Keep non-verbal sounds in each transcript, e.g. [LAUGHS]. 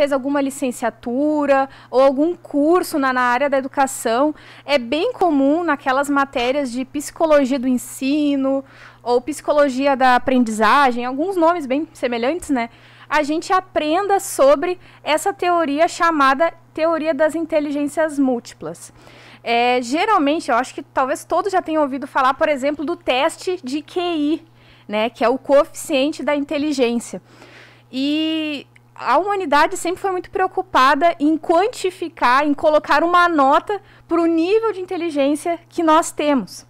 fez alguma licenciatura ou algum curso na, na área da educação, é bem comum naquelas matérias de psicologia do ensino ou psicologia da aprendizagem, alguns nomes bem semelhantes, né? A gente aprenda sobre essa teoria chamada teoria das inteligências múltiplas. É, geralmente, eu acho que talvez todos já tenham ouvido falar, por exemplo, do teste de QI, né, que é o coeficiente da inteligência. E a humanidade sempre foi muito preocupada em quantificar, em colocar uma nota para o nível de inteligência que nós temos.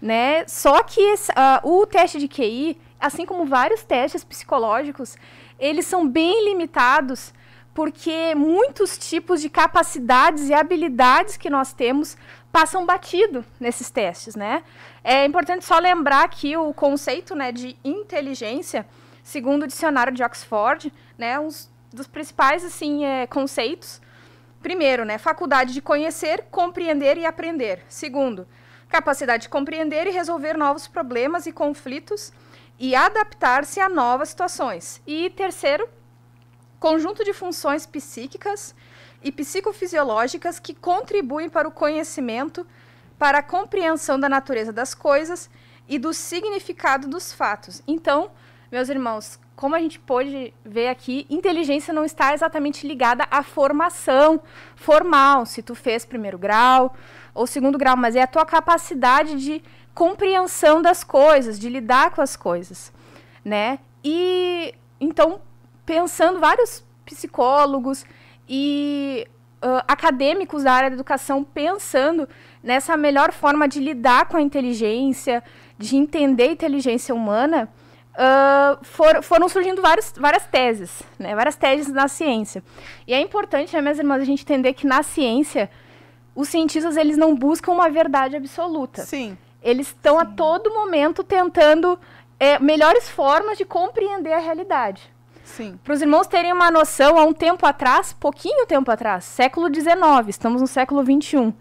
Né? Só que esse, uh, o teste de QI, assim como vários testes psicológicos, eles são bem limitados porque muitos tipos de capacidades e habilidades que nós temos passam batido nesses testes, né? É importante só lembrar que o conceito né, de inteligência, segundo o dicionário de Oxford, né, dos principais assim é, conceitos. Primeiro, né, faculdade de conhecer, compreender e aprender. Segundo, capacidade de compreender e resolver novos problemas e conflitos e adaptar-se a novas situações. E terceiro, conjunto de funções psíquicas e psicofisiológicas que contribuem para o conhecimento, para a compreensão da natureza das coisas e do significado dos fatos. Então, meus irmãos, como a gente pode ver aqui, inteligência não está exatamente ligada à formação formal, se tu fez primeiro grau ou segundo grau, mas é a tua capacidade de compreensão das coisas, de lidar com as coisas, né? E então pensando vários psicólogos e uh, acadêmicos da área da educação pensando nessa melhor forma de lidar com a inteligência, de entender a inteligência humana, uh, for, foram surgindo vários, várias teses, né? várias teses na ciência. E é importante, né, minhas irmãs, a gente entender que na ciência, os cientistas eles não buscam uma verdade absoluta. Sim. Eles estão a todo momento tentando é, melhores formas de compreender a realidade. Para os irmãos terem uma noção, há um tempo atrás, pouquinho tempo atrás, século XIX, estamos no século XXI,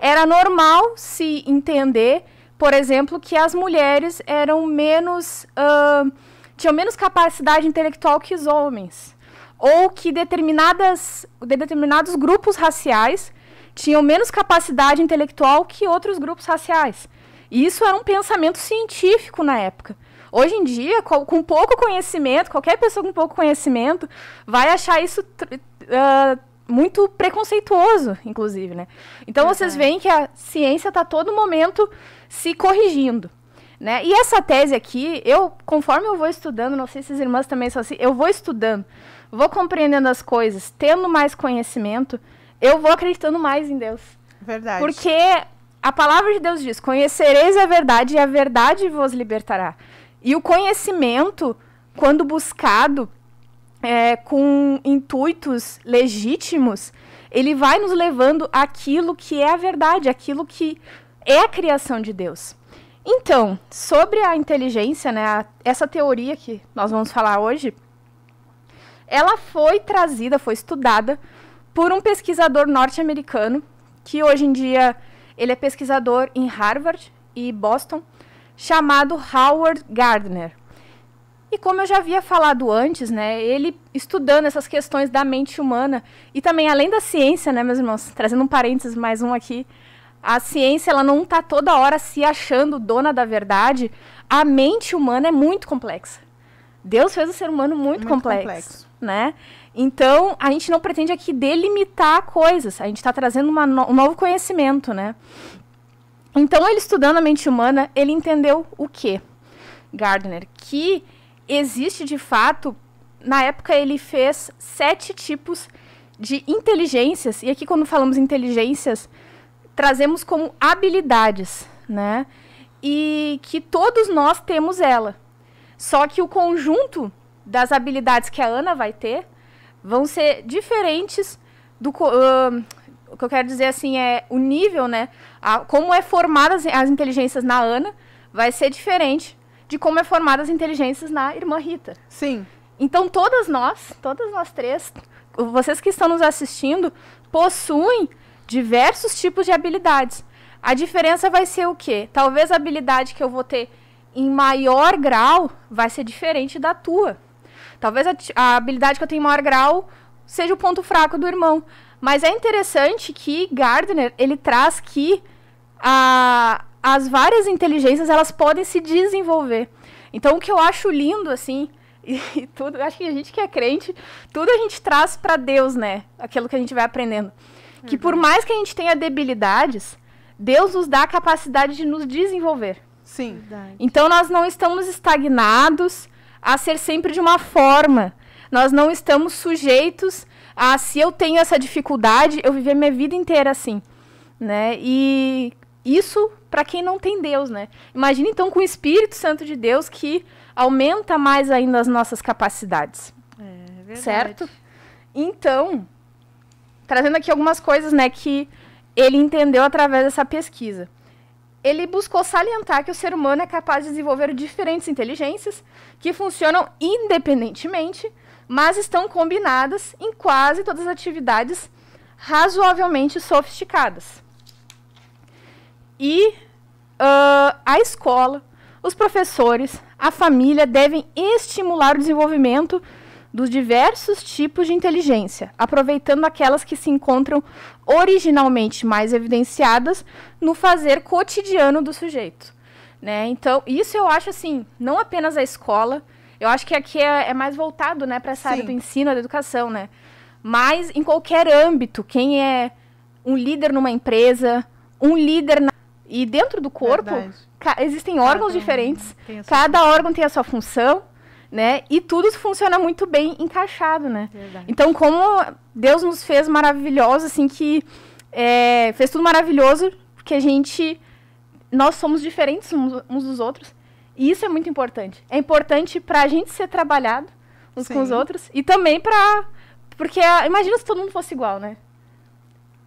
era normal se entender por exemplo, que as mulheres eram menos. Uh, tinham menos capacidade intelectual que os homens. Ou que determinadas, determinados grupos raciais tinham menos capacidade intelectual que outros grupos raciais. E isso era um pensamento científico na época. Hoje em dia, com pouco conhecimento, qualquer pessoa com pouco conhecimento vai achar isso uh, muito preconceituoso, inclusive, né? Então uhum. vocês veem que a ciência está todo momento se corrigindo. Né? E essa tese aqui, eu, conforme eu vou estudando, não sei se as irmãs também são assim, eu vou estudando, vou compreendendo as coisas, tendo mais conhecimento, eu vou acreditando mais em Deus. Verdade. Porque a palavra de Deus diz: conhecereis a verdade e a verdade vos libertará. E o conhecimento, quando buscado, é, com intuitos legítimos, ele vai nos levando àquilo que é a verdade, aquilo que é a criação de Deus. Então, sobre a inteligência, né, a, essa teoria que nós vamos falar hoje, ela foi trazida, foi estudada por um pesquisador norte-americano, que hoje em dia ele é pesquisador em Harvard e Boston, chamado Howard Gardner. E como eu já havia falado antes, né, ele estudando essas questões da mente humana e também além da ciência, né, meus irmãos, trazendo um parênteses mais um aqui, a ciência ela não está toda hora se achando dona da verdade. A mente humana é muito complexa. Deus fez o ser humano muito, muito complexo, complexo, né? Então a gente não pretende aqui delimitar coisas. A gente está trazendo no um novo conhecimento, né? Então ele estudando a mente humana, ele entendeu o quê, Gardner? Que existe de fato. Na época ele fez sete tipos de inteligências, e aqui quando falamos inteligências, trazemos como habilidades, né? E que todos nós temos ela. Só que o conjunto das habilidades que a Ana vai ter vão ser diferentes do uh, o que eu quero dizer assim é o nível, né? A, como é formadas as inteligências na Ana vai ser diferente de como é formada as inteligências na irmã Rita. Sim. Então todas nós, todas nós três, vocês que estão nos assistindo, possuem diversos tipos de habilidades. A diferença vai ser o quê? Talvez a habilidade que eu vou ter em maior grau vai ser diferente da tua. Talvez a, a habilidade que eu tenho em maior grau seja o ponto fraco do irmão. Mas é interessante que Gardner ele traz que a, as várias inteligências elas podem se desenvolver. Então o que eu acho lindo assim e, [LAUGHS] e tudo, acho que a gente que é crente, tudo a gente traz para Deus, né? Aquilo que a gente vai aprendendo. Uhum. Que por uhum. mais que a gente tenha debilidades, Deus nos dá a capacidade de nos desenvolver. Sim. Verdade. Então nós não estamos estagnados a ser sempre de uma forma. Nós não estamos sujeitos a se eu tenho essa dificuldade, eu viver minha vida inteira assim, né? E isso para quem não tem Deus, né? Imagina então com o Espírito Santo de Deus que aumenta mais ainda as nossas capacidades. É, é verdade. Certo? Então, trazendo aqui algumas coisas, né, que ele entendeu através dessa pesquisa. Ele buscou salientar que o ser humano é capaz de desenvolver diferentes inteligências que funcionam independentemente, mas estão combinadas em quase todas as atividades razoavelmente sofisticadas e uh, a escola, os professores, a família devem estimular o desenvolvimento dos diversos tipos de inteligência, aproveitando aquelas que se encontram originalmente mais evidenciadas no fazer cotidiano do sujeito. Né? Então, isso eu acho assim, não apenas a escola, eu acho que aqui é, é mais voltado né, para essa Sim. área do ensino, da educação, né? mas em qualquer âmbito, quem é um líder numa empresa, um líder na e dentro do corpo, existem órgãos cada diferentes, um, cada órgão tem a sua função, né? E tudo funciona muito bem encaixado, né? Verdade. Então, como Deus nos fez maravilhoso, assim, que é, fez tudo maravilhoso, porque a gente, nós somos diferentes uns dos outros, e isso é muito importante. É importante para a gente ser trabalhado uns Sim. com os outros, e também para... Porque, ah, imagina se todo mundo fosse igual, né?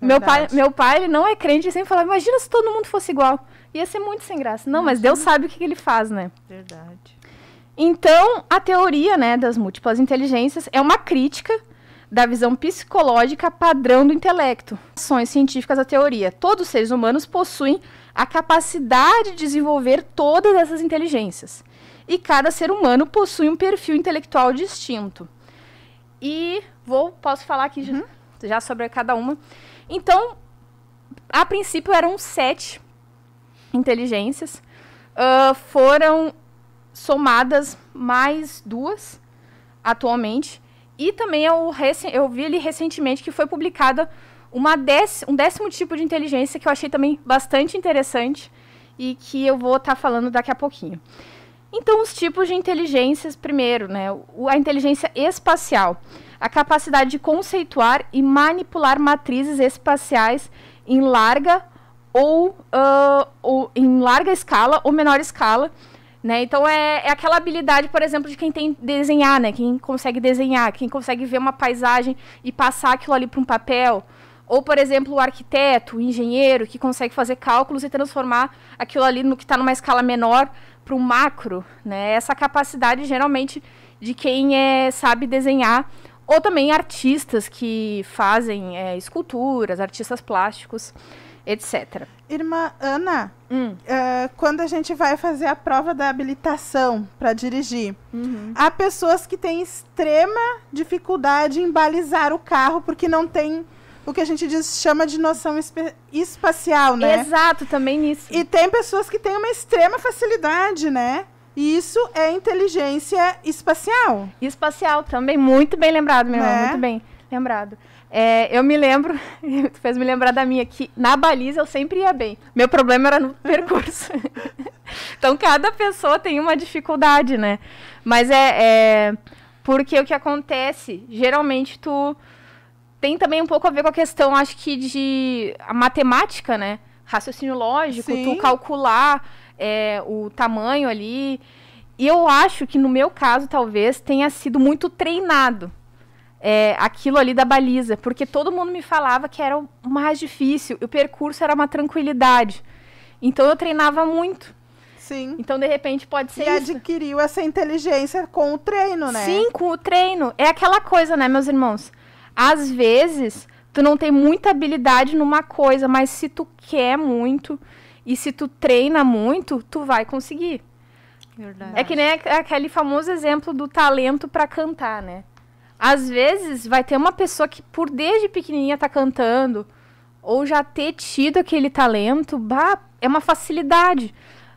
Meu pai, meu pai ele não é crente ele sempre fala: imagina se todo mundo fosse igual. Ia ser muito sem graça. Não, imagina. mas Deus sabe o que, que ele faz, né? Verdade. Então, a teoria né, das múltiplas inteligências é uma crítica da visão psicológica padrão do intelecto. Ações científicas da teoria. Todos os seres humanos possuem a capacidade de desenvolver todas essas inteligências. E cada ser humano possui um perfil intelectual distinto. E vou, posso falar aqui uhum. já sobre cada uma. Então, a princípio eram sete inteligências. Uh, foram somadas mais duas atualmente. E também é eu, eu vi ali recentemente que foi publicada uma um décimo tipo de inteligência que eu achei também bastante interessante e que eu vou estar tá falando daqui a pouquinho. Então, os tipos de inteligências, primeiro, né? A inteligência espacial a capacidade de conceituar e manipular matrizes espaciais em larga ou, uh, ou em larga escala ou menor escala. Né? Então é, é, aquela habilidade, por exemplo, de quem tem desenhar, né? Quem consegue desenhar, quem consegue ver uma paisagem e passar aquilo ali para um papel. Ou, por exemplo, o arquiteto, o engenheiro, que consegue fazer cálculos e transformar aquilo ali no que está numa escala menor para um macro. Né? Essa capacidade, geralmente, de quem é, sabe desenhar ou também artistas que fazem é, esculturas, artistas plásticos, etc. Irmã Ana, hum. uh, quando a gente vai fazer a prova da habilitação para dirigir, uhum. há pessoas que têm extrema dificuldade em balizar o carro porque não tem o que a gente diz, chama de noção espacial, né? Exato, também nisso. E tem pessoas que têm uma extrema facilidade, né? Isso é inteligência espacial. Espacial também, muito bem lembrado, meu irmão, né? muito bem lembrado. É, eu me lembro, [LAUGHS] tu fez me lembrar da minha, que na baliza eu sempre ia bem. Meu problema era no [LAUGHS] percurso. [LAUGHS] então, cada pessoa tem uma dificuldade, né? Mas é, é porque o que acontece, geralmente tu tem também um pouco a ver com a questão, acho que de a matemática, né? Raciocínio lógico, Sim. tu calcular é, o tamanho ali. E eu acho que no meu caso, talvez, tenha sido muito treinado é, aquilo ali da baliza, porque todo mundo me falava que era o mais difícil, o percurso era uma tranquilidade. Então eu treinava muito. Sim. Então, de repente, pode ser. E isso. adquiriu essa inteligência com o treino, né? Sim, com o treino. É aquela coisa, né, meus irmãos? Às vezes, tu não tem muita habilidade numa coisa, mas se tu quer muito, e se tu treina muito, tu vai conseguir. Verdade. É que nem aquele famoso exemplo do talento para cantar, né? Às vezes vai ter uma pessoa que por desde pequenininha tá cantando ou já ter tido aquele talento, bah, é uma facilidade.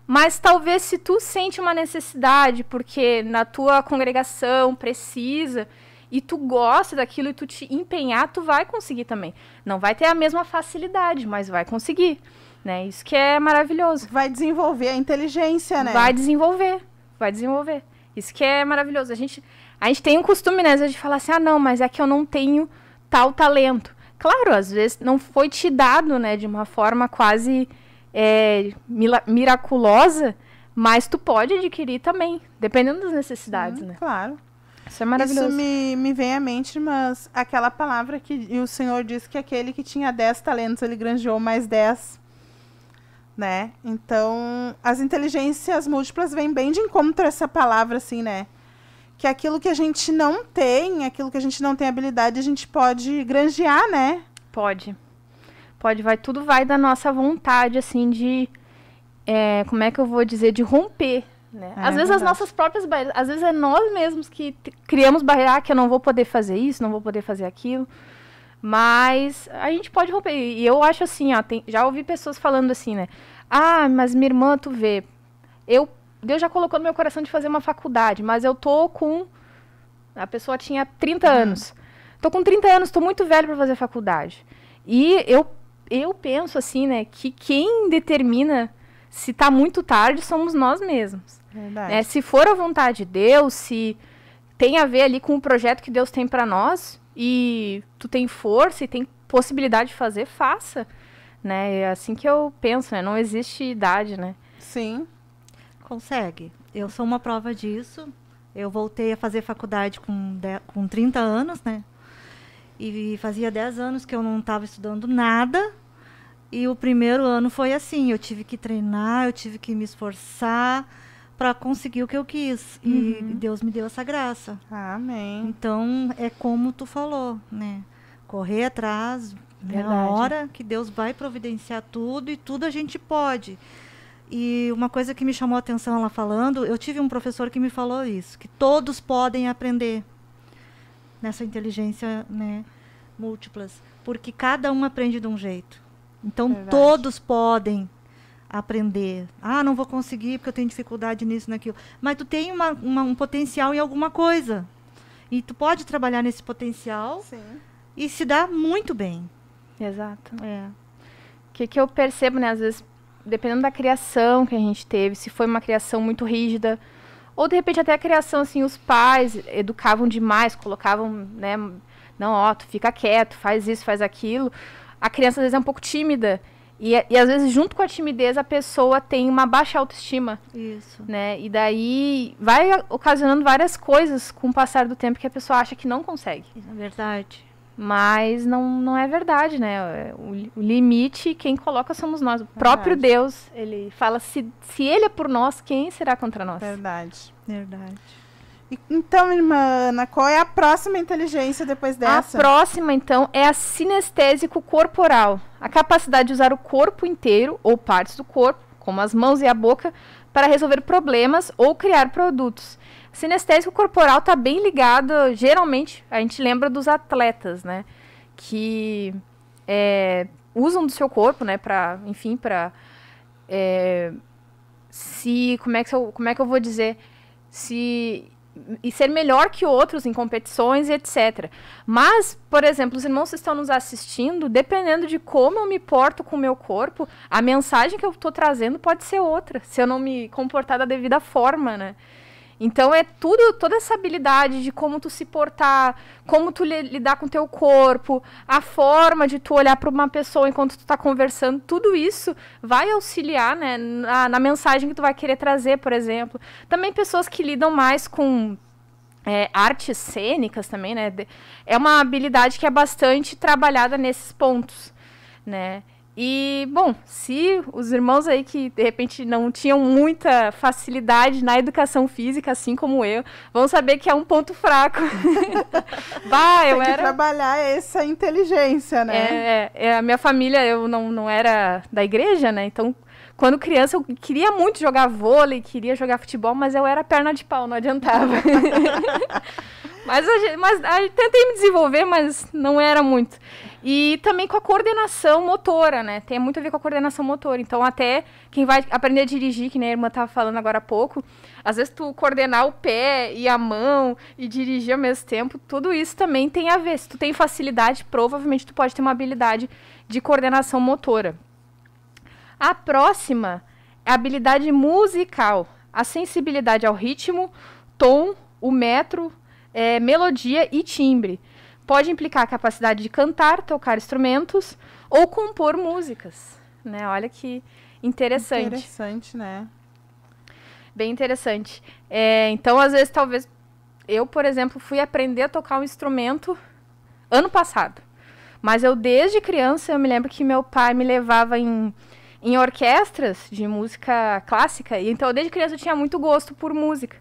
Mas talvez se tu sente uma necessidade, porque na tua congregação precisa, e tu gosta daquilo e tu te empenhar, tu vai conseguir também. Não vai ter a mesma facilidade, mas vai conseguir. Né? Isso que é maravilhoso. Vai desenvolver a inteligência, né? Vai desenvolver, vai desenvolver. Isso que é maravilhoso. A gente, a gente tem um costume, né, de falar assim, ah, não, mas é que eu não tenho tal talento. Claro, às vezes não foi te dado, né, de uma forma quase é, miraculosa, mas tu pode adquirir também, dependendo das necessidades, hum, né? Claro. Isso é maravilhoso. Isso me, me vem à mente, mas aquela palavra que o Senhor disse que aquele que tinha dez talentos, ele granjeou mais dez né? Então, as inteligências múltiplas vêm bem de encontro a essa palavra, assim, né? Que aquilo que a gente não tem, aquilo que a gente não tem habilidade, a gente pode granjear, né? Pode. Pode, vai. Tudo vai da nossa vontade, assim, de. É, como é que eu vou dizer? De romper. Né? É, às vezes é as nossas próprias barreiras, às vezes é nós mesmos que criamos barreiras, ah, que eu não vou poder fazer isso, não vou poder fazer aquilo. Mas a gente pode romper. E eu acho assim, ó, tem, já ouvi pessoas falando assim, né? Ah, mas minha irmã, tu vê, eu, Deus já colocou no meu coração de fazer uma faculdade, mas eu tô com. A pessoa tinha 30 uhum. anos. Tô com 30 anos, tô muito velho para fazer faculdade. E eu, eu penso assim, né, que quem determina se tá muito tarde somos nós mesmos. Né? Se for a vontade de Deus, se tem a ver ali com o projeto que Deus tem para nós, e tu tem força e tem possibilidade de fazer, faça. Né? É assim que eu penso, né? Não existe idade, né? Sim. Consegue. Eu sou uma prova disso. Eu voltei a fazer faculdade com, de, com 30 anos, né? E fazia 10 anos que eu não estava estudando nada. E o primeiro ano foi assim: eu tive que treinar, eu tive que me esforçar para conseguir o que eu quis. E uhum. Deus me deu essa graça. Amém. Então, é como tu falou, né? Correr atrás, é né? na hora que Deus vai providenciar tudo e tudo a gente pode. E uma coisa que me chamou a atenção ela falando, eu tive um professor que me falou isso, que todos podem aprender nessa inteligência, né, múltiplas, porque cada um aprende de um jeito. Então Verdade. todos podem aprender. Ah, não vou conseguir porque eu tenho dificuldade nisso, naquilo. Mas tu tem uma, uma, um potencial em alguma coisa. E tu pode trabalhar nesse potencial Sim. e se dar muito bem. Exato. É. O é. que, que eu percebo, né? Às vezes, dependendo da criação que a gente teve, se foi uma criação muito rígida, ou de repente até a criação, assim, os pais educavam demais, colocavam, né? Não, ó, tu fica quieto, faz isso, faz aquilo. A criança às vezes é um pouco tímida. E, é, e às vezes, junto com a timidez, a pessoa tem uma baixa autoestima. Isso. Né? E daí vai ocasionando várias coisas com o passar do tempo que a pessoa acha que não consegue. É verdade. Mas não, não é verdade, né? O, o limite, quem coloca somos nós. O verdade. próprio Deus, ele fala: se, se ele é por nós, quem será contra nós? Verdade, verdade. Então, irmã Ana, qual é a próxima inteligência depois dessa? A próxima, então, é a sinestésico corporal a capacidade de usar o corpo inteiro ou partes do corpo, como as mãos e a boca, para resolver problemas ou criar produtos. Sinestésico corporal está bem ligado, geralmente a gente lembra dos atletas, né? Que é, usam do seu corpo, né? Para, enfim, para é, se, como é que eu, como é que eu vou dizer, se e ser melhor que outros em competições, etc. Mas, por exemplo, os irmãos que estão nos assistindo, dependendo de como eu me porto com o meu corpo, a mensagem que eu estou trazendo pode ser outra, se eu não me comportar da devida forma, né? Então é tudo, toda essa habilidade de como tu se portar, como tu lidar com teu corpo, a forma de tu olhar para uma pessoa enquanto tu está conversando, tudo isso vai auxiliar, né, na, na, mensagem que tu vai querer trazer, por exemplo. Também pessoas que lidam mais com é, artes cênicas também, né, é uma habilidade que é bastante trabalhada nesses pontos, né. E, bom, se os irmãos aí que de repente não tinham muita facilidade na educação física, assim como eu, vão saber que é um ponto fraco. [LAUGHS] bah, eu Tem era... que trabalhar essa inteligência, né? É, é, é, a minha família, eu não, não era da igreja, né? Então, quando criança, eu queria muito jogar vôlei, queria jogar futebol, mas eu era perna de pau, não adiantava. [LAUGHS] Mas, a gente, mas a, tentei me desenvolver, mas não era muito. E também com a coordenação motora, né? Tem muito a ver com a coordenação motora. Então, até quem vai aprender a dirigir, que nem a irmã estava falando agora há pouco, às vezes tu coordenar o pé e a mão e dirigir ao mesmo tempo, tudo isso também tem a ver. Se tu tem facilidade, provavelmente tu pode ter uma habilidade de coordenação motora. A próxima é a habilidade musical, a sensibilidade ao ritmo, tom, o metro, é, melodia e timbre. Pode implicar a capacidade de cantar, tocar instrumentos ou compor músicas. Né? Olha que interessante. Interessante, né? Bem interessante. É, então, às vezes, talvez. Eu, por exemplo, fui aprender a tocar um instrumento ano passado. Mas eu, desde criança, eu me lembro que meu pai me levava em, em orquestras de música clássica. E, então, desde criança, eu tinha muito gosto por música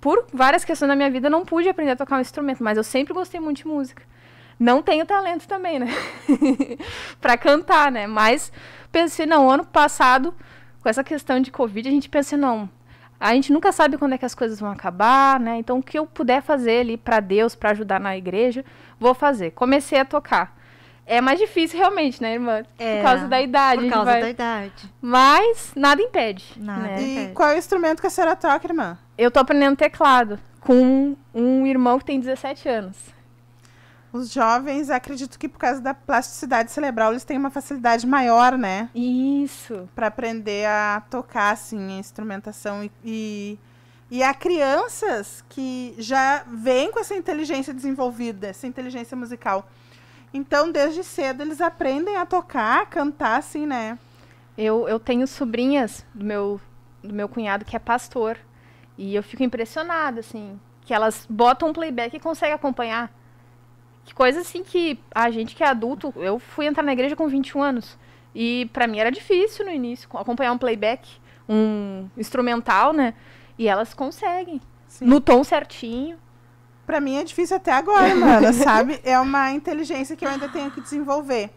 por várias questões da minha vida, não pude aprender a tocar um instrumento, mas eu sempre gostei muito de música. Não tenho talento também, né? [LAUGHS] para cantar, né? Mas pensei, não, ano passado, com essa questão de Covid, a gente pensa, não, a gente nunca sabe quando é que as coisas vão acabar, né? Então, o que eu puder fazer ali para Deus, para ajudar na igreja, vou fazer. Comecei a tocar. É mais difícil realmente, né, irmã? É, por causa da idade. Por causa vai... da idade. Mas nada impede. Nada né? E impede. qual é o instrumento que a senhora toca, irmã? Eu tô aprendendo teclado com um irmão que tem 17 anos. Os jovens, acredito que por causa da plasticidade cerebral, eles têm uma facilidade maior, né? Isso. Para aprender a tocar, assim, a instrumentação. E, e, e há crianças que já vêm com essa inteligência desenvolvida, essa inteligência musical. Então, desde cedo, eles aprendem a tocar, a cantar, assim, né? Eu, eu tenho sobrinhas do meu, do meu cunhado que é pastor. E eu fico impressionada, assim, que elas botam um playback e conseguem acompanhar. Que coisa assim que a gente que é adulto, eu fui entrar na igreja com 21 anos. E para mim era difícil no início acompanhar um playback, um instrumental, né? E elas conseguem. Sim. No tom certinho para mim é difícil até agora, mano, [LAUGHS] sabe? É uma inteligência que eu ainda tenho que desenvolver.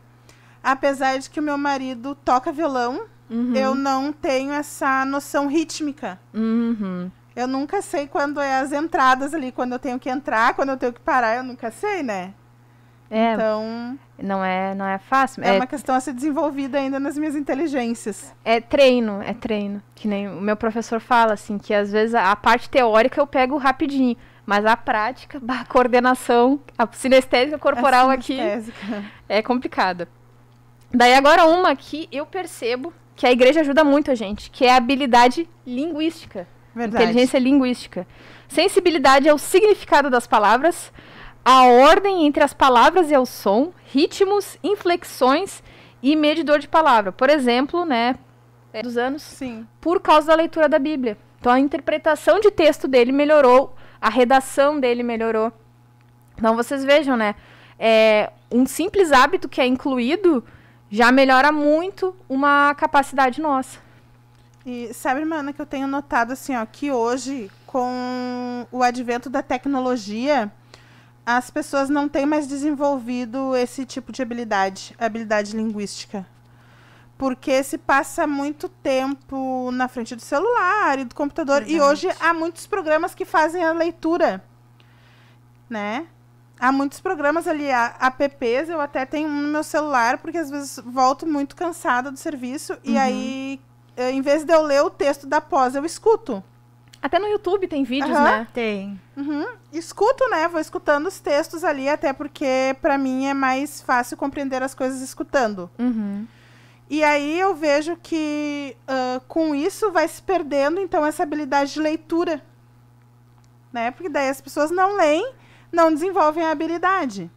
Apesar de que o meu marido toca violão, uhum. eu não tenho essa noção rítmica. Uhum. Eu nunca sei quando é as entradas ali, quando eu tenho que entrar, quando eu tenho que parar, eu nunca sei, né? É, então, não é, não é fácil. É, é, uma questão a ser desenvolvida ainda nas minhas inteligências. É treino, é treino. Que nem o meu professor fala assim que às vezes a, a parte teórica eu pego rapidinho, mas a prática, [LAUGHS] a coordenação, a sinestésica corporal a sinestésica. aqui é complicada. Daí agora uma que eu percebo que a igreja ajuda muito a gente, que é a habilidade linguística. Verdade. Inteligência linguística. Sensibilidade é o significado das palavras, a ordem entre as palavras e o som, ritmos, inflexões e medidor de palavra. Por exemplo, né, dos anos, Sim. por causa da leitura da Bíblia. Então a interpretação de texto dele melhorou a redação dele melhorou. Então vocês vejam, né? É, um simples hábito que é incluído já melhora muito uma capacidade nossa. E sabe, Mana, que eu tenho notado assim, ó, que hoje, com o advento da tecnologia, as pessoas não têm mais desenvolvido esse tipo de habilidade, habilidade linguística porque se passa muito tempo na frente do celular e do computador. Exatamente. E hoje há muitos programas que fazem a leitura, né? Há muitos programas ali, apps, eu até tenho um no meu celular, porque às vezes volto muito cansada do serviço, uhum. e aí, eh, em vez de eu ler o texto da pós, eu escuto. Até no YouTube tem vídeos, uhum. né? Tem. Uhum. Escuto, né? Vou escutando os textos ali, até porque para mim é mais fácil compreender as coisas escutando. Uhum. E aí eu vejo que uh, com isso vai se perdendo, então, essa habilidade de leitura. Né? Porque daí as pessoas não leem, não desenvolvem a habilidade.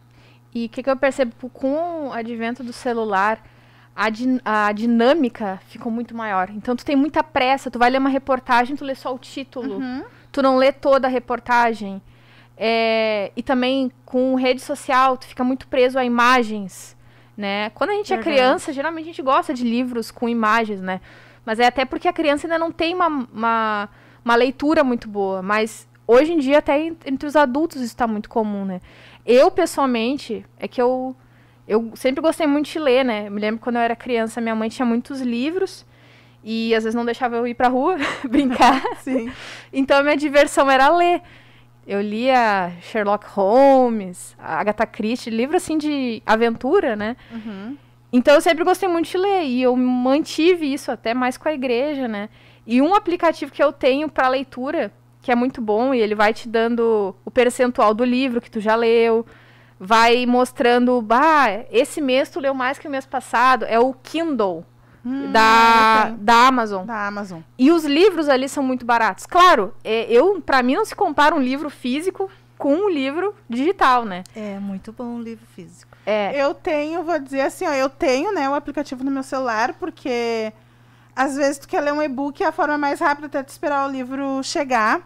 E o que, que, eu percebo com o advento do celular, a, a dinâmica ficou muito maior. Então tu tem muita pressa, tu vai ler uma reportagem, tu lê só o título, uhum. tu não lê toda a reportagem. É, e também com rede social, tu fica muito preso a imagens né? Quando a gente é Verdade. é criança, geralmente a gente gosta de livros com imagens, né? Mas é até porque a criança ainda não tem uma, uma, uma leitura muito boa. Mas hoje em dia, até entre os adultos, isso está muito comum, né? Eu, pessoalmente, é que eu, eu sempre gostei muito de ler, né? Eu me lembro quando eu era criança, minha mãe tinha muitos livros. E às vezes não deixava eu ir pra rua [LAUGHS] brincar. Sim. [LAUGHS] Então a minha diversão era ler. Eu lia Sherlock Holmes, Agatha Christie, livro assim de aventura, né? Uhum. Então eu sempre gostei muito de ler e eu mantive isso até mais com a igreja, né? E um aplicativo que eu tenho para leitura, que é muito bom e ele vai te dando o percentual do livro que tu já leu, vai mostrando, bah, esse mês tu leu mais que o mês passado, é o Kindle. Hum, da, tá. da Amazon. Da Amazon. E os livros ali são muito baratos. Claro, é, eu para mim não se compara um livro físico com um livro digital, né? É muito bom o livro físico. É. Eu tenho, vou dizer assim, ó, eu tenho, né, o aplicativo no meu celular porque às vezes tu quer ler um e-book é a forma mais rápida até de esperar o livro chegar.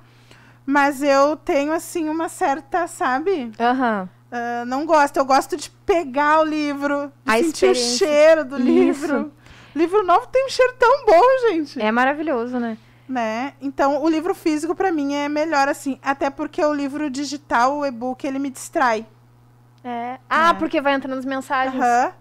Mas eu tenho, assim, uma certa, sabe? Aham. Uhum. Uh, não gosto. Eu gosto de pegar o livro, de a sentir o cheiro do Isso. livro. Livro novo tem um cheiro tão bom, gente. É maravilhoso, né? Né? Então, o livro físico para mim é melhor assim, até porque o livro digital, o e-book, ele me distrai. É. Ah, né? porque vai entrando as mensagens. Aham.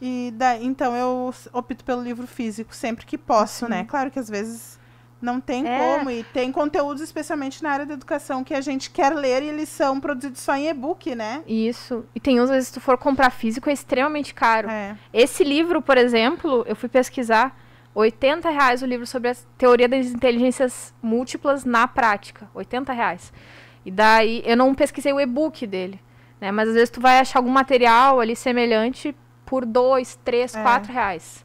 E daí, então eu opto pelo livro físico sempre que posso, Sim. né? Claro que às vezes não tem é. como. E tem conteúdos, especialmente na área da educação, que a gente quer ler e eles são produzidos só em e-book, né? Isso. E tem uns, às vezes, se tu for comprar físico, é extremamente caro. É. Esse livro, por exemplo, eu fui pesquisar. 80 reais o livro sobre a teoria das inteligências múltiplas na prática. 80 reais. E daí, eu não pesquisei o e-book dele. Né? Mas às vezes tu vai achar algum material ali semelhante por 2, 3, 4 reais.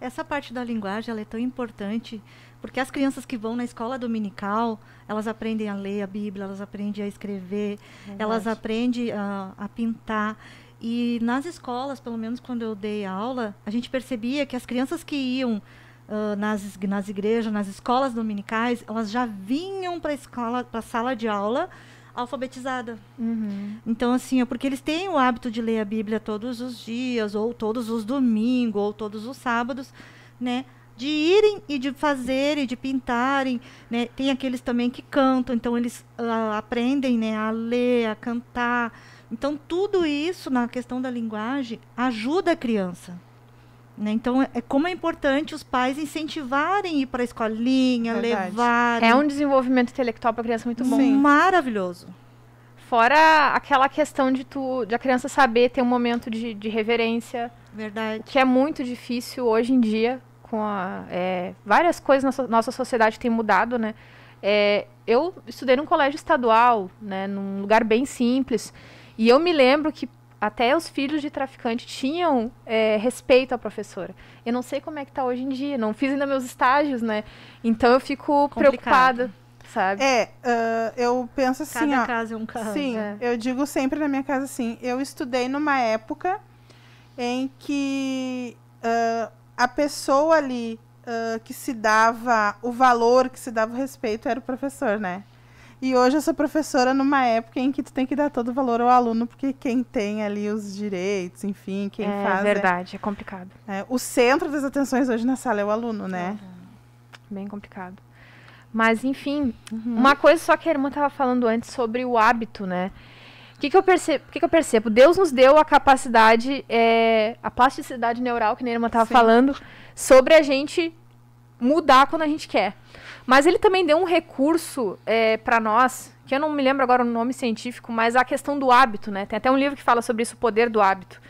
Essa parte da linguagem ela é tão importante porque as crianças que vão na escola dominical, elas aprendem a ler a Bíblia, elas aprendem a escrever, Verdade. elas aprendem a, ah, a pintar. E nas escolas, pelo menos quando eu dei aula, a gente percebia que as crianças que iam Uh, nas, nas igrejas, nas escolas dominicais, elas já vinham para a escola, para a sala de aula alfabetizada. Uhum. Então, assim, é porque eles têm o hábito de ler a Bíblia todos os dias, ou todos os domingos, ou todos os sábados, né? de irem e de fazerem, de pintarem, né? Tem aqueles também que cantam, então eles uh, aprendem, né, a ler, a cantar. Então tudo isso na questão da linguagem ajuda a criança. Né? Então, é, é como é importante os pais incentivarem ir para a escolinha, Verdade. levar. É um desenvolvimento intelectual para a criança muito bom. Sim. Maravilhoso. Fora aquela questão de tu, de a criança saber ter um momento de, de reverência. Verdade. Que é muito difícil hoje em dia com a, é, várias coisas na nossa sociedade tem mudado, né? É, eu estudei num colégio estadual, né, num lugar bem simples, e eu me lembro que até os filhos de traficante tinham é, respeito à professora. Eu não sei como é que está hoje em dia, não fiz ainda meus estágios, né? Então eu fico Complicado. preocupada, sabe? É, uh, eu penso assim, Cada ó, casa é um caso. Sim, é. eu digo sempre na minha casa assim, eu estudei numa época em que uh, a pessoa ali uh, que se dava o valor, que se dava o respeito, era o professor, né? E hoje eu sou professora numa época em que tu tem que dar todo o valor ao aluno, porque quem tem ali os direitos, enfim, quem é, faz. É verdade, é, é complicado. É, o centro das atenções hoje na sala é o aluno, né? Uhum. Bem complicado. Mas, enfim, uhum. uma coisa só que a irmã estava falando antes sobre o hábito, né? que, que, eu percebo, que, que eu percebo? Deus nos deu a capacidade, é, a plasticidade neural, que a irmã estava falando, sobre a gente mudar quando a gente quer. Mas ele também deu um recurso é, para nós, que eu não me lembro agora o nome científico, mas a questão do hábito, né? Tem até um livro que fala sobre isso, o poder do hábito,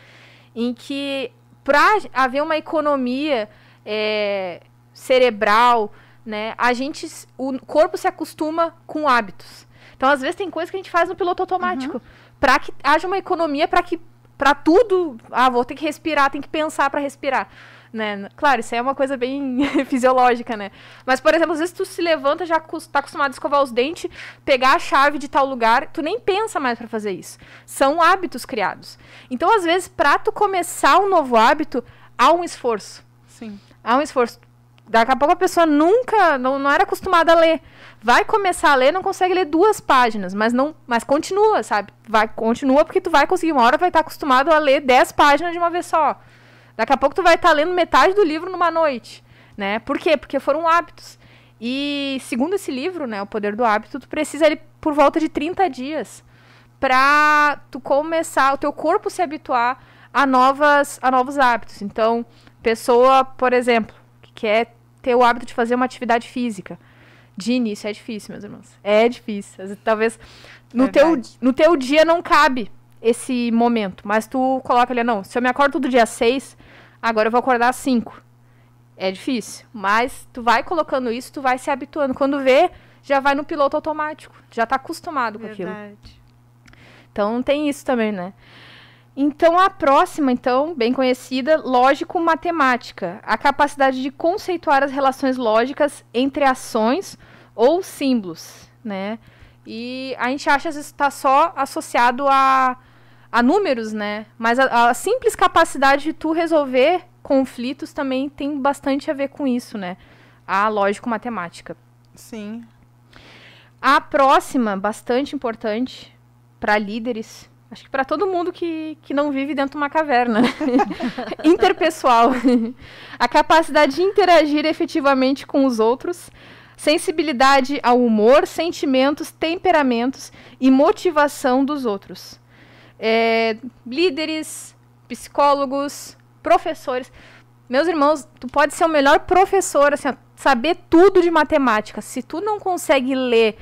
em que para haver uma economia é, cerebral, né, a gente, o corpo se acostuma com hábitos. Então, às vezes, tem coisa que a gente faz no piloto automático. Uhum para que haja uma economia para que para tudo, ah, vou ter que respirar, tem que pensar para respirar, né? Claro, isso é uma coisa bem [LAUGHS] fisiológica, né? Mas por exemplo, às vezes tu se levanta, já está acostumado a escovar os dentes, pegar a chave de tal lugar, tu nem pensa mais para fazer isso. São hábitos criados. Então, às vezes, para tu começar um novo hábito, há um esforço. Sim. Há um esforço Daqui a pouco a pessoa nunca, não, não era acostumada a ler. Vai começar a ler, não consegue ler duas páginas, mas não, mas continua, sabe? Vai, continua porque tu vai conseguir uma hora vai estar acostumado a ler dez páginas de uma vez só. Daqui a pouco tu vai estar lendo metade do livro numa noite, né? Por quê? Porque foram hábitos. E segundo esse livro, né, O Poder do Hábito, tu precisa ele por volta de 30 dias para tu começar, o teu corpo se habituar a novas a novos hábitos. Então, pessoa, por exemplo, quer é ter o hábito de fazer uma atividade física. De início é difícil, meus irmãos. É difícil. Talvez no teu, no teu dia não cabe esse momento, mas tu coloca ali, não, se eu me acordo todo dia às 6, agora eu vou acordar às 5. É difícil, mas tu vai colocando isso, tu vai se habituando. Quando vê, já vai no piloto automático, já tá acostumado com Verdade. aquilo. Então tem isso também, né? Então, a próxima, então, bem conhecida, lógico-matemática, a capacidade de conceituar as relações lógicas entre ações ou símbolos, né? E a gente acha que isso está só associado a, a números, né? Mas a, a, simples capacidade de tu resolver conflitos também tem bastante a ver com isso, né? A lógico-matemática. Sim. A próxima, bastante importante para líderes, acho que para todo mundo que, que não vive dentro de uma caverna, né? [LAUGHS] interpessoal, a capacidade de interagir efetivamente com os outros, sensibilidade ao humor, sentimentos, temperamentos e motivação dos outros. É, líderes, psicólogos, professores. Meus irmãos, tu pode ser o melhor professor, assim, saber tudo de matemática. Se tu não consegue ler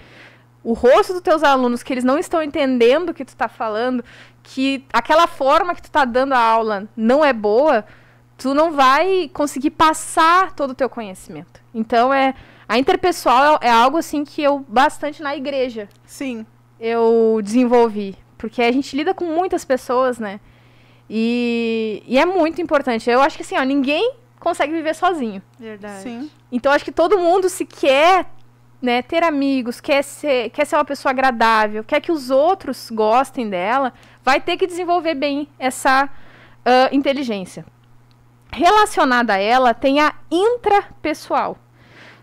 o rosto dos teus alunos, que eles não estão entendendo o que tu está falando, que aquela forma que tu está dando a aula não é boa, tu não vai conseguir passar todo o teu conhecimento. Então é a interpessoal é, é algo assim que eu bastante na igreja. Sim. Eu desenvolvi, porque a gente lida com muitas pessoas, né? E, e é muito importante. Eu acho que assim, ó, ninguém consegue viver sozinho. Verdade. Sim. Então acho que todo mundo se quer né, ter amigos, quer ser, quer ser uma pessoa agradável, quer que os outros gostem dela, vai ter que desenvolver bem essa uh, inteligência. Relacionada a ela tem a intrapessoal,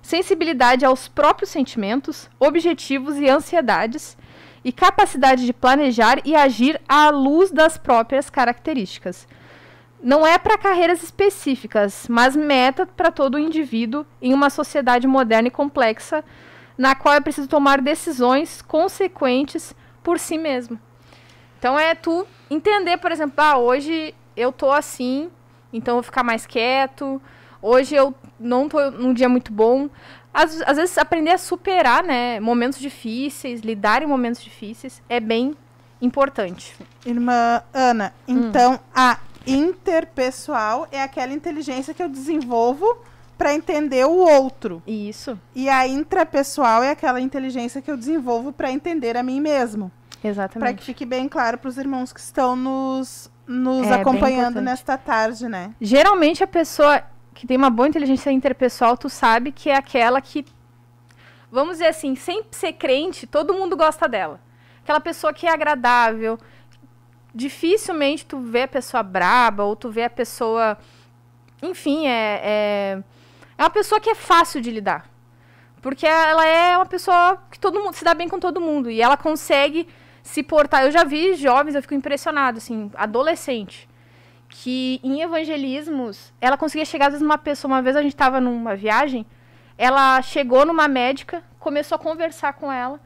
sensibilidade aos próprios sentimentos, objetivos e ansiedades, e capacidade de planejar e agir à luz das próprias características não é para carreiras específicas, mas meta para todo indivíduo em uma sociedade moderna e complexa, na qual é preciso tomar decisões consequentes por si mesmo. Então é tu entender, por exemplo, ah, hoje eu tô assim, então vou ficar mais quieto. Hoje eu não tô num dia muito bom. Às, às vezes aprender a superar, né, momentos difíceis, lidar em momentos difíceis é bem importante. Irmã Ana, então hum. a interpessoal é aquela inteligência que eu desenvolvo para entender o outro. Isso. E a intrapessoal é aquela inteligência que eu desenvolvo para entender a mim mesmo. Exatamente. Para que fique bem claro para os irmãos que estão nos, nos é, acompanhando nesta tarde, né? Geralmente a pessoa que tem uma boa inteligência interpessoal, tu sabe que é aquela que, vamos dizer assim, sem ser crente, todo mundo gosta dela. Aquela pessoa que é agradável, dificilmente tu vê a pessoa braba ou tu vê a pessoa. Enfim, é, é, é uma pessoa que é fácil de lidar. Porque ela é uma pessoa que todo mundo se dá bem com todo mundo. E ela consegue se portar. Eu já vi jovens, eu fico impressionado, assim, adolescente. Que em evangelismos, ela conseguia chegar, às vezes, numa pessoa. Uma vez a gente estava numa viagem, ela chegou numa médica, começou a conversar com ela.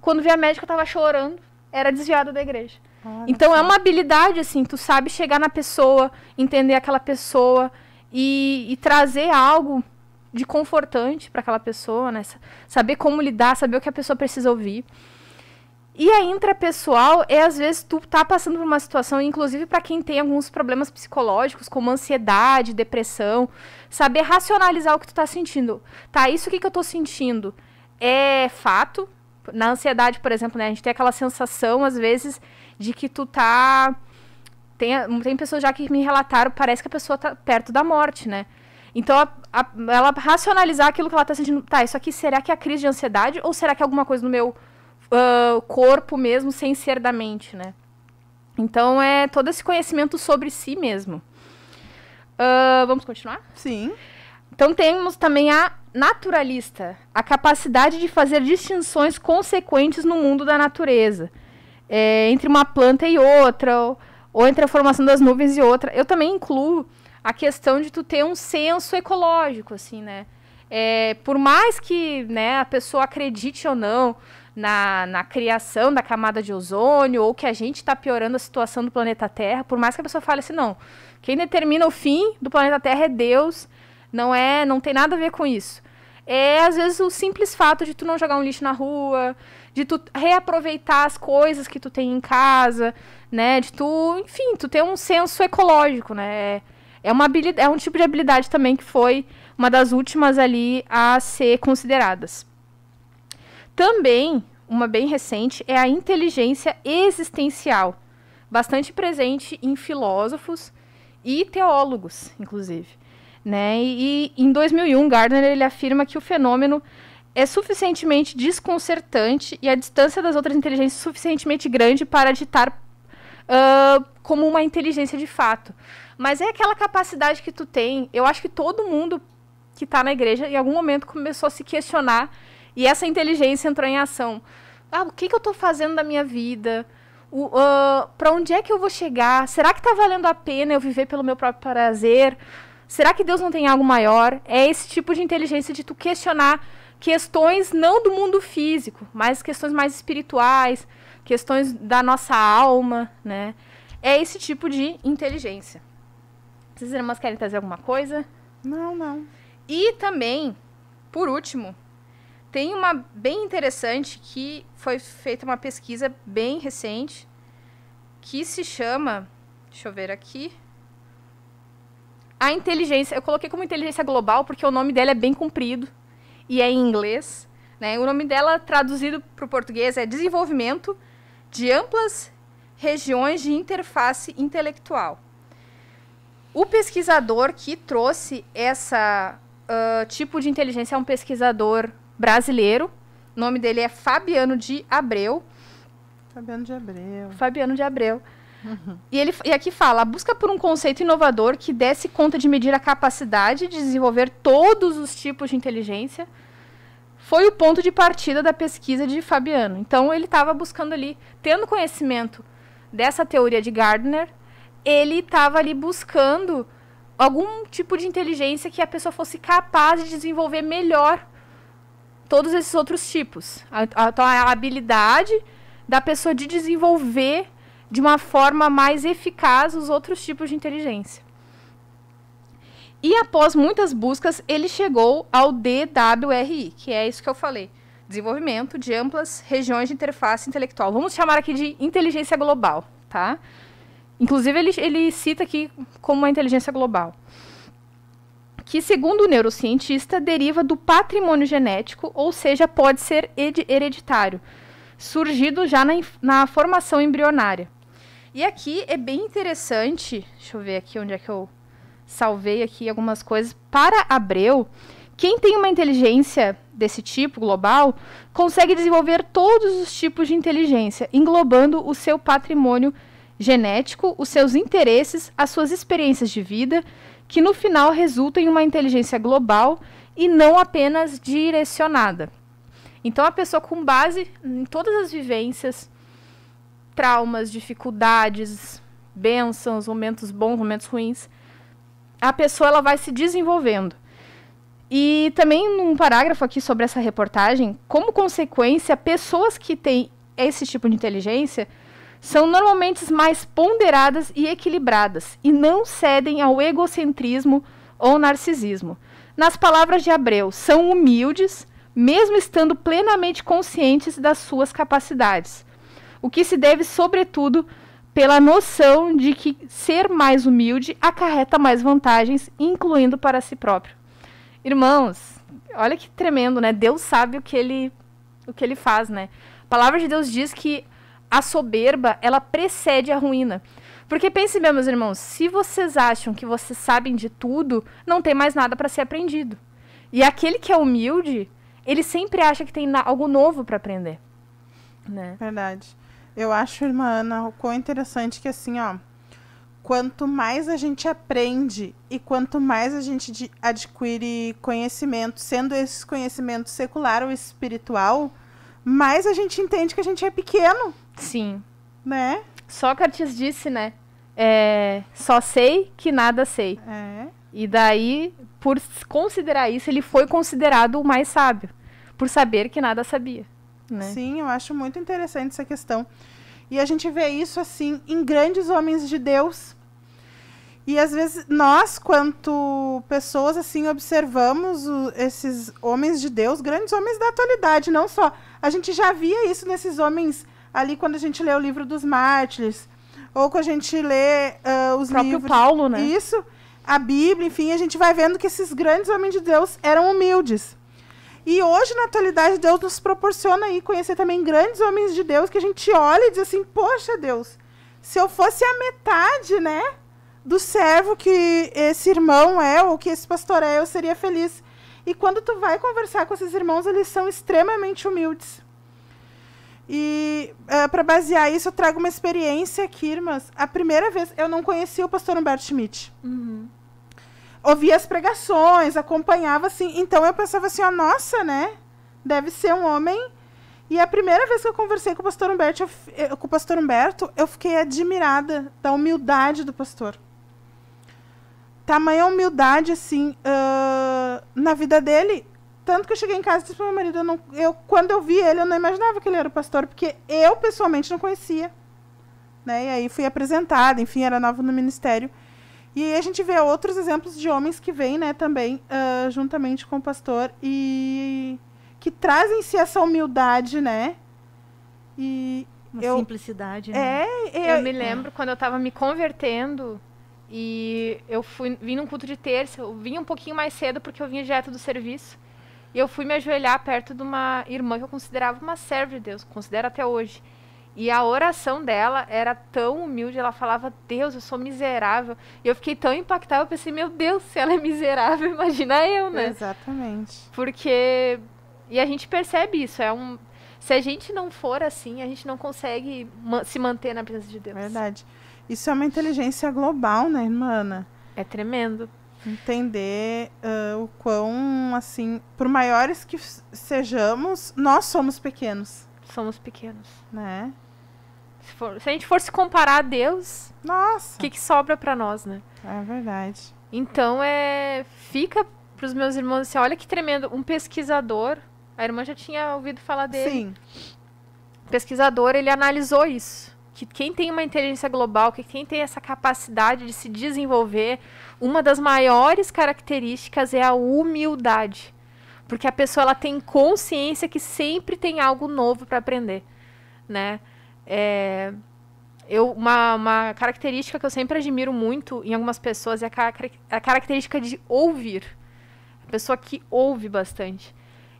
Quando vi a médica, eu tava chorando era desviada da igreja. Ah, então é uma habilidade, assim, tu sabe chegar na pessoa, entender aquela pessoa e, e trazer algo de confortante para aquela pessoa, né? Saber como lidar, saber o que a pessoa precisa ouvir. E a intrapessoal é às vezes tu tá passando por uma situação, inclusive para quem tem alguns problemas psicológicos, como ansiedade, depressão, saber racionalizar o que tu tá sentindo. Tá, isso que, que eu tô sentindo é fato, na ansiedade, por exemplo, né? A gente tem aquela sensação, às vezes, de que tu tá. Tem, tem pessoas já que me relataram, parece que a pessoa tá perto da morte, né? Então, a, a, ela racionalizar aquilo que ela tá sentindo. Tá, isso aqui será que é a crise de ansiedade? Ou será que é alguma coisa no meu uh, corpo mesmo, sem ser da mente, né? Então, é todo esse conhecimento sobre si mesmo. Uh, vamos continuar? Sim. Sim. Então temos também a naturalista, a capacidade de fazer distinções consequentes no mundo da natureza, é, entre uma planta e outra, ou, ou, entre a formação das nuvens e outra. Eu também incluo a questão de tu ter um senso ecológico, assim, né? É, por mais que né, a pessoa acredite ou não na, na criação da camada de ozônio, ou que a gente está piorando a situação do planeta Terra, por mais que a pessoa fale assim, não, quem determina o fim do planeta Terra é Deus, não é, não tem nada a ver com isso. É às vezes o simples fato de tu não jogar um lixo na rua, de tu reaproveitar as coisas que tu tem em casa, né? De tu, enfim, tu ter um senso ecológico, né? É, é uma habilidade, é um tipo de habilidade também que foi uma das últimas ali a ser consideradas. Também, uma bem recente, é a inteligência existencial, bastante presente em filósofos e teólogos, inclusive. Né? E, e em 2001, Gardner ele afirma que o fenômeno é suficientemente desconcertante e a distância das outras inteligências é suficientemente grande para ditar uh, como uma inteligência de fato. Mas é aquela capacidade que tu tem. Eu acho que todo mundo que está na igreja em algum momento começou a se questionar e essa inteligência entrou em ação. Ah, o que, que eu estou fazendo da minha vida? Uh, ah, para onde é que eu vou chegar? Será que está valendo a pena eu viver pelo meu próprio prazer? Será que Deus não tem algo maior? É esse tipo de inteligência de tu questionar questões não do mundo físico, mas questões mais espirituais, questões da nossa alma, né? É esse tipo de inteligência. Vocês irmãs querem trazer alguma coisa? Não, não. E também, por último, tem uma bem interessante que foi feita uma pesquisa bem recente que se chama, deixa eu ver aqui, a inteligência, eu coloquei como inteligência global porque o nome dela é bem comprido e é em inglês. Né? O nome dela, traduzido para o português, é Desenvolvimento de Amplas Regiões de Interface Intelectual. O pesquisador que trouxe esse uh, tipo de inteligência é um pesquisador brasileiro. O nome dele é Fabiano de Abreu. Fabiano de Abreu. Fabiano de Abreu. Uhum. E, ele, e aqui fala: a busca por um conceito inovador que desse conta de medir a capacidade de desenvolver todos os tipos de inteligência foi o ponto de partida da pesquisa de Fabiano. Então, ele estava buscando ali, tendo conhecimento dessa teoria de Gardner, ele estava ali buscando algum tipo de inteligência que a pessoa fosse capaz de desenvolver melhor todos esses outros tipos. A, a, então, a habilidade da pessoa de desenvolver de uma forma mais eficaz os outros tipos de inteligência. E após muitas buscas, ele chegou ao DWRI, que é isso que eu falei: desenvolvimento de amplas regiões de interface intelectual. Vamos chamar aqui de inteligência global, tá? Inclusive, ele, ele cita aqui como uma inteligência global que, segundo o neurocientista, deriva do patrimônio genético, ou seja, pode ser hereditário, surgido já na, na formação embrionária. E aqui é bem interessante, deixa eu ver aqui onde é que eu salvei aqui algumas coisas. Para Abreu, quem tem uma inteligência desse tipo, global, consegue desenvolver todos os tipos de inteligência, englobando o seu patrimônio genético, os seus interesses, as suas experiências de vida, que no final resultam em uma inteligência global e não apenas direcionada. Então, a pessoa, com base em todas as vivências, traumas, dificuldades, bênçãos, momentos bons, momentos ruins, a pessoa ela vai se desenvolvendo. E também num parágrafo aqui sobre essa reportagem, como consequência, pessoas que têm esse tipo de inteligência são normalmente mais ponderadas e equilibradas e não cedem ao egocentrismo ou narcisismo. Nas palavras de Abreu, são humildes, mesmo estando plenamente conscientes das suas capacidades o que se deve, sobretudo, pela noção de que ser mais humilde acarreta mais vantagens, incluindo para si próprio. Irmãos, olha que tremendo, né? Deus sabe o que ele, o que ele faz, né? A palavra de Deus diz que a soberba, ela precede a ruína. Porque pense bem, meus irmãos, se vocês acham que vocês sabem de tudo, não tem mais nada para ser aprendido. E aquele que é humilde, ele sempre acha que tem algo novo para aprender. Né? Verdade. Eu acho, irmã Ana, o quão interessante que assim, ó, quanto mais a gente aprende e quanto mais a gente adquire conhecimento, sendo esse conhecimento secular ou espiritual, mais a gente entende que a gente é pequeno. Sim. Né? Sócrates disse, né? É, só sei que nada sei. É. E daí, por considerar isso, ele foi considerado o mais sábio, por saber que nada sabia né? Sim, eu acho muito interessante essa questão. E a gente vê isso assim em grandes homens de Deus. E às vezes nós, quanto pessoas assim, observamos o, esses homens de Deus, grandes homens da atualidade, não só. A gente já via isso nesses homens ali quando a gente lê o livro dos mártires, ou quando a gente lê uh, os o próprio livros, Paulo, né? Isso, a Bíblia, enfim, a gente vai vendo que esses grandes homens de Deus eram humildes. E hoje, na atualidade, Deus nos proporciona aí conhecer também grandes homens de Deus que a gente olha e diz assim: Poxa, Deus, se eu fosse a metade, né, do servo que esse irmão é ou que esse pastor é, eu seria feliz. E quando tu vai conversar com esses irmãos, eles são extremamente humildes. E uh, eh, para basear isso, eu trago uma experiência aqui, irmãs. A primeira vez eu não conhecia o pastor Humberto Schmidt. Uhum ouvia as pregações, acompanhava assim. Então eu pensava assim, ó, nossa, né? Deve ser um homem. E a primeira vez que eu conversei com o pastor Humberto, eu, eh, com o pastor Humberto, eu fiquei admirada da humildade do pastor. Tamanha humildade assim uh, na vida dele. Tanto que eu cheguei em casa e disse para meu marido, eu, não, eu quando eu vi ele, eu não imaginava que ele era o pastor, porque eu pessoalmente não conhecia. Né? E aí fui apresentada, enfim, era nova no ministério. E a gente vê outros exemplos de homens que vêm, né, também, uh, juntamente com o pastor e que trazem-se essa humildade, né? E Uma eu... simplicidade, né? É, eu... eu me lembro quando eu estava me convertendo e eu fui vim num culto de terça, eu vim um pouquinho mais cedo porque eu vinha direto do serviço. E eu fui me ajoelhar perto de uma irmã que eu considerava uma serva de Deus, considero até hoje. E a oração dela era tão humilde, ela falava: Deus, eu sou miserável. E eu fiquei tão impactada, eu pensei: Meu Deus, se ela é miserável, [LAUGHS] imagina eu, né? Exatamente. Porque. E a gente percebe isso. É um... Se a gente não for assim, a gente não consegue ma se manter na presença de Deus. Verdade. Isso é uma inteligência global, né, irmã É tremendo. Entender uh, o quão, assim, por maiores que sejamos, nós somos pequenos. Somos pequenos. Né? for, se a gente for se comparar a Deus, nossa, o que, que sobra para nós, né? É verdade. Então é fica para os meus irmãos assim, olha que tremendo, um pesquisador, a irmã já tinha ouvido falar dele. Sim. Pesquisador, ele analisou isso. Que quem tem uma inteligência global, que quem tem essa capacidade de se desenvolver, uma das maiores características é a humildade. Porque a pessoa ela tem consciência que sempre tem algo novo para aprender, né? É, eu, uma, uma, característica que eu sempre admiro muito em algumas pessoas é a, car a característica de ouvir. A pessoa que ouve bastante.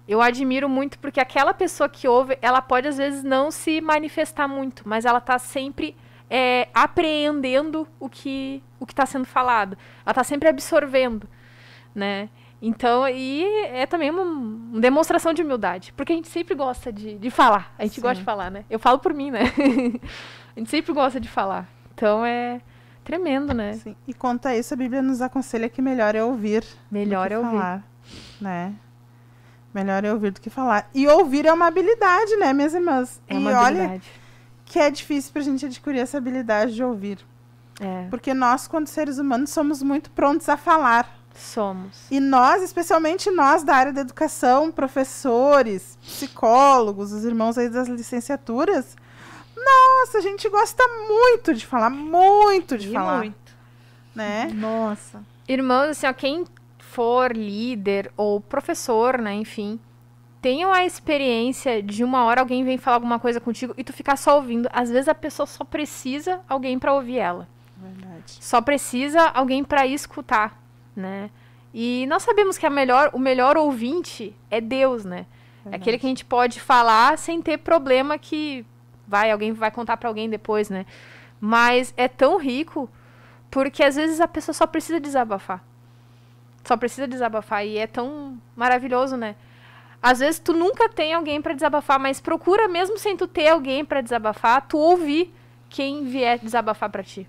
Eu admiro muito porque aquela pessoa que ouve, ela pode às vezes não se manifestar muito, mas ela está sempre é, apreendendo o que o que está sendo falado. Ela está sempre absorvendo, né? Então, e é também uma demonstração de humildade, porque a gente sempre gosta de, de falar, a gente Sim. gosta de falar, né? Eu falo por mim, né? [LAUGHS] a gente sempre gosta de falar. Então, é tremendo, né? Sim. E quanto a isso, a Bíblia nos aconselha que melhor é ouvir. Melhor é ouvir. Falar, né? Melhor é ouvir do que falar. E ouvir é uma habilidade, né, minhas irmãs? É uma e habilidade. olha que é difícil pra gente adquirir essa habilidade de ouvir. É. Porque nós, quando seres humanos, somos muito prontos a falar. Somos. E nós, especialmente nós da área da educação, professores, psicólogos, os irmãos aí das licenciaturas, nossa, a gente gosta muito de falar, muito de e falar. Muito. Né? Nossa. Irmãos, assim, ó, quem for líder ou professor, né, enfim, tenham a experiência de uma hora alguém vem falar alguma coisa contigo e tu ficar só ouvindo. Às vezes a pessoa só precisa alguém para ouvir ela. Verdade. Só precisa alguém para escutar né? E nós sabemos que a melhor, o melhor ouvinte é Deus, né? Verdade. É aquele que a gente pode falar sem ter problema que vai alguém vai contar para alguém depois, né? Mas é tão rico porque às vezes a pessoa só precisa desabafar. Só precisa desabafar e é tão maravilhoso, né? Às vezes tu nunca tem alguém para desabafar, mas procura mesmo sem tu ter alguém para desabafar, tu ouvir quem vier desabafar para ti.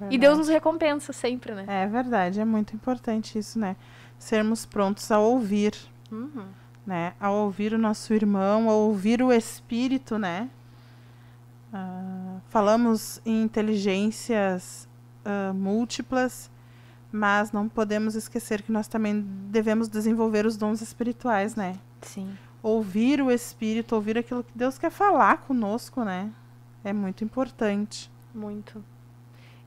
É e Deus nos recompensa sempre, né? É verdade, é muito importante isso, né? Sermos prontos a ouvir, uhum. né? A ouvir o nosso irmão, a ouvir o Espírito, né? Uh, falamos em inteligências uh, múltiplas, mas não podemos esquecer que nós também devemos desenvolver os dons espirituais, né? Sim. Ouvir o Espírito, ouvir aquilo que Deus quer falar conosco, né? É muito importante. Muito.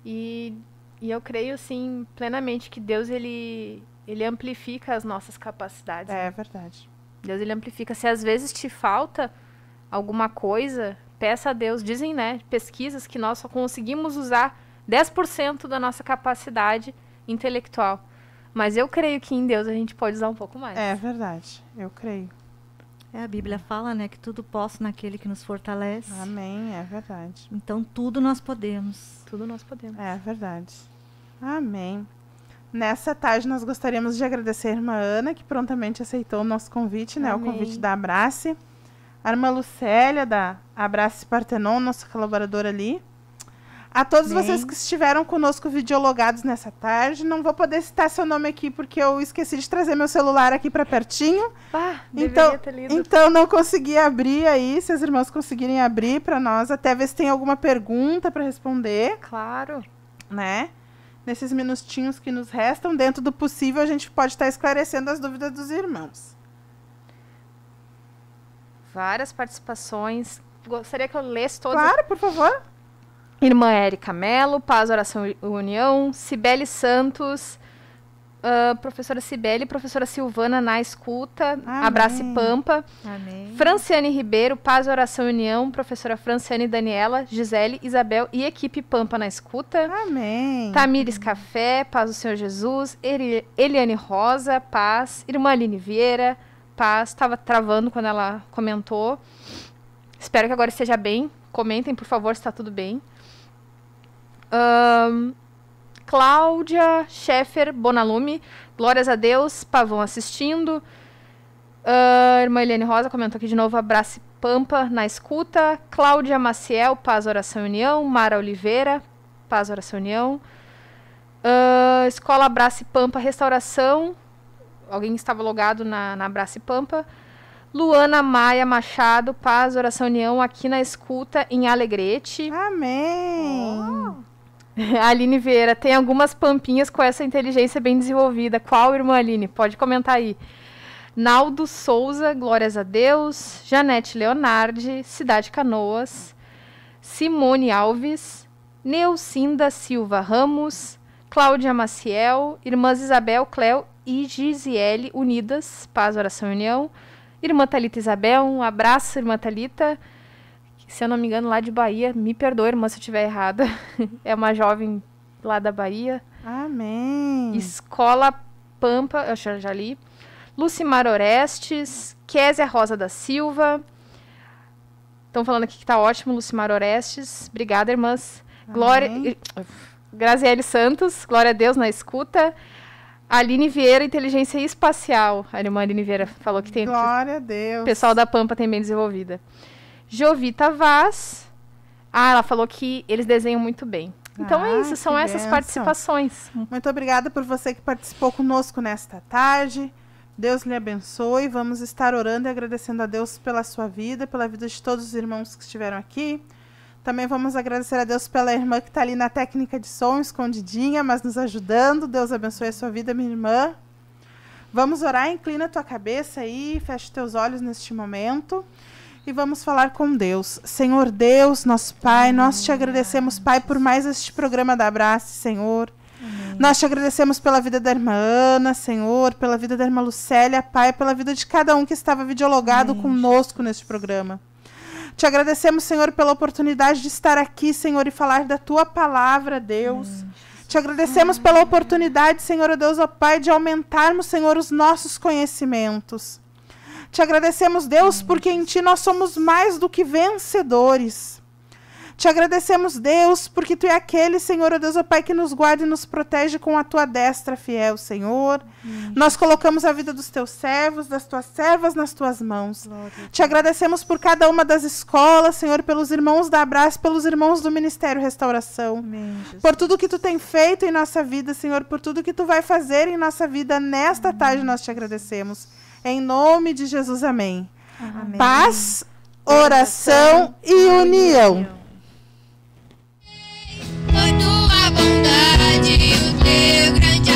E, e eu creio, sim, plenamente que Deus, ele, ele amplifica as nossas capacidades. É né? verdade. Deus, ele amplifica. Se às vezes te falta alguma coisa, peça a Deus. Dizem, né, pesquisas que nós só conseguimos usar 10% da nossa capacidade intelectual. Mas eu creio que em Deus a gente pode usar um pouco mais. É verdade, eu creio. É, a Bíblia fala, né, que tudo posso naquele que nos fortalece. Amém, é verdade. Então tudo nós podemos. Tudo nós podemos. É verdade. Amém. Nessa tarde nós gostaríamos de agradecer a irmã Ana, que prontamente aceitou o nosso convite, né, Amém. o convite da Abrace. A irmã Lucélia da Abrace Partenon, nossa colaboradora ali. A todos vocês que estiveram conosco videologados nessa tarde, não vou poder citar seu nome aqui porque eu esqueci de trazer meu celular aqui para pertinho. Ah, então, então não consegui abrir aí, se os irmãos conseguirem abrir para nós, até ver se tem alguma pergunta para responder. Claro. Né? Nesses minutinhos que nos restam, dentro do possível, a gente pode estar esclarecendo as dúvidas dos irmãos. Várias participações. Gostaria que eu lesse todas. Claro, por favor. Irmã Érica Melo, Paz, Oração e União, Cibele Santos, uh, professora Cibele, professora Silvana na escuta, Amém. Abraço e Pampa, Amém. Franciane Ribeiro, Paz, Oração e União, professora Franciane Daniela, Gisele, Isabel e equipe Pampa na escuta. Amém. Tamires Amém. Café, Paz do Senhor Jesus, Eli Eliane Rosa, Paz, Irmã Aline Vieira, Paz, estava travando quando ela comentou. Espero que agora esteja bem. Comentem, por favor, se está tudo bem. Um, Cláudia Scheffer Bonalume, glórias a Deus, Pavão assistindo. Uh, irmã Eliane Rosa comentou aqui de novo, abraço Pampa na escuta. Cláudia Maciel, Paz, Oração e União. Mara Oliveira, Paz, Oração e União. Uh, Escola Abraço Pampa Restauração. Alguém estava logado na, na Abraço Pampa. Luana Maia Machado, Paz, Oração e União, aqui na escuta em Alegrete. Amém! Oh. [LAUGHS] Aline Vieira, tem algumas pampinhas com essa inteligência bem desenvolvida. Qual, irmã Aline? Pode comentar aí. Naldo Souza, Glórias a Deus. Janete Leonardi, Cidade Canoas. Simone Alves. Neucinda Silva Ramos. Cláudia Maciel. Irmãs Isabel, Cléo e Gisiele Unidas. Paz, Oração e União. Irmã Talita Isabel, um abraço, irmã Talita se eu não me engano, lá de Bahia. Me perdoe, irmã, se eu estiver errada. [LAUGHS] é uma jovem lá da Bahia. Amém. Escola Pampa, eu já li. Lucimar Orestes, Kézia Rosa da Silva. Estão falando aqui que tá ótimo, Lucimar Orestes. Obrigada, irmãs. Glória. Graziele Santos, glória a Deus na escuta. Aline Vieira, inteligência espacial. A irmã Aline Vieira falou que tem. Glória a Deus. O pessoal da Pampa tem bem desenvolvida. Jovita Vaz. Ah, ela falou que eles desenham muito bem. Então ah, é isso, são essas benção. participações. Muito obrigada por você que participou conosco nesta tarde. Deus lhe abençoe. Vamos estar orando e agradecendo a Deus pela sua vida, pela vida de todos os irmãos que estiveram aqui. Também vamos agradecer a Deus pela irmã que está ali na técnica de som, escondidinha, mas nos ajudando. Deus abençoe a sua vida, minha irmã. Vamos orar, inclina a tua cabeça aí, feche teus olhos neste momento e vamos falar com Deus. Senhor Deus, nosso Pai, nós te agradecemos, Pai, por mais este programa da abraço Senhor. Amém. Nós te agradecemos pela vida da irmã Ana, Senhor, pela vida da irmã Lucélia, Pai, pela vida de cada um que estava videologado Amém. conosco neste programa. Te agradecemos, Senhor, pela oportunidade de estar aqui, Senhor, e falar da tua palavra, Deus. Amém. Te agradecemos pela oportunidade, Senhor, Deus, ó Pai, de aumentarmos, Senhor, os nossos conhecimentos. Te agradecemos, Deus, porque em Ti nós somos mais do que vencedores. Te agradecemos, Deus, porque Tu é aquele, Senhor, ó oh Deus, ó oh Pai, que nos guarda e nos protege com a Tua destra fiel, Senhor. Hum. Nós colocamos a vida dos Teus servos, das Tuas servas nas Tuas mãos. Glória. Te agradecemos por cada uma das escolas, Senhor, pelos irmãos da Abraço, pelos irmãos do Ministério Restauração. Amém, por tudo que Tu tem feito em nossa vida, Senhor, por tudo que Tu vai fazer em nossa vida nesta Amém. tarde, nós Te agradecemos. Em nome de Jesus, amém. amém. Paz, oração amém. e união. tua bondade o teu grande